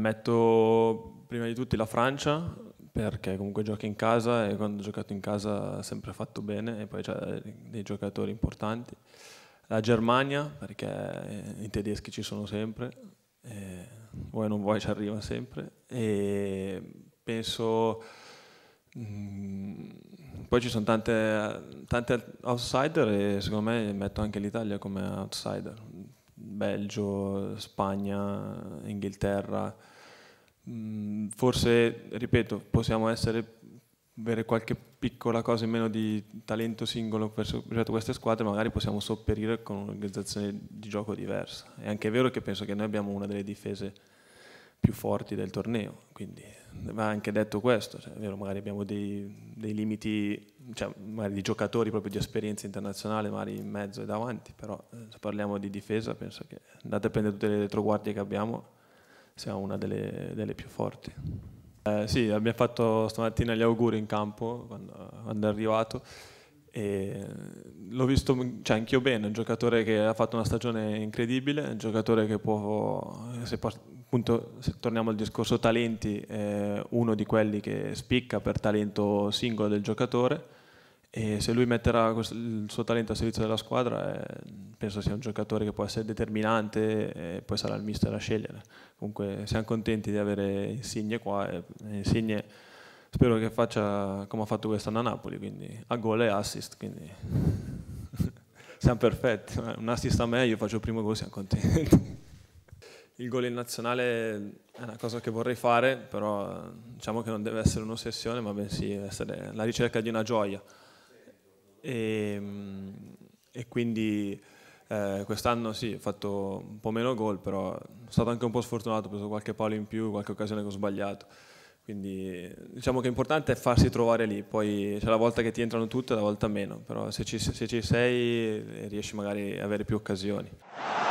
Metto prima di tutti la Francia, perché comunque giochi in casa e quando ho giocato in casa ha sempre fatto bene e poi c'è dei giocatori importanti. La Germania, perché i tedeschi ci sono sempre, vuoi non vuoi ci arriva sempre. E penso... Mm, poi ci sono tante, tante outsider e secondo me metto anche l'Italia come outsider, Belgio, Spagna, Inghilterra. Mm, forse, ripeto, possiamo essere, avere qualche piccola cosa in meno di talento singolo rispetto a queste squadre, magari possiamo sopperire con un'organizzazione di gioco diversa. È anche vero che penso che noi abbiamo una delle difese più forti del torneo, quindi va anche detto questo, cioè, vero, magari abbiamo dei, dei limiti, cioè, magari di giocatori proprio di esperienza internazionale, magari in mezzo e davanti, però eh, se parliamo di difesa penso che andate a prendere tutte le retroguardie che abbiamo, siamo una delle, delle più forti. Eh, sì, abbiamo fatto stamattina gli auguri in campo quando, quando è arrivato l'ho visto cioè, anch'io bene, un giocatore che ha fatto una stagione incredibile, un giocatore che può, eh, se, appunto, se torniamo al discorso talenti, eh, uno di quelli che spicca per talento singolo del giocatore e se lui metterà il suo talento a servizio della squadra eh, penso sia un giocatore che può essere determinante e poi sarà il mister a scegliere. Comunque siamo contenti di avere Insigne qua e Insigne spero che faccia come ha fatto quest'anno a Napoli, quindi a gol e assist. Quindi siamo perfetti. Un assist a me, io faccio il primo gol, siamo contenti il gol in nazionale è una cosa che vorrei fare, però eh, diciamo che non deve essere un'ossessione, ma bensì essere la ricerca di una gioia. E, ehm, e quindi eh, quest'anno sì, ho fatto un po' meno gol, però sono stato anche un po' sfortunato, ho preso qualche palo in più, qualche occasione che ho sbagliato. Quindi diciamo che l'importante è farsi trovare lì, poi c'è la volta che ti entrano tutte e la volta meno, però se ci, se ci sei eh, riesci magari ad avere più occasioni.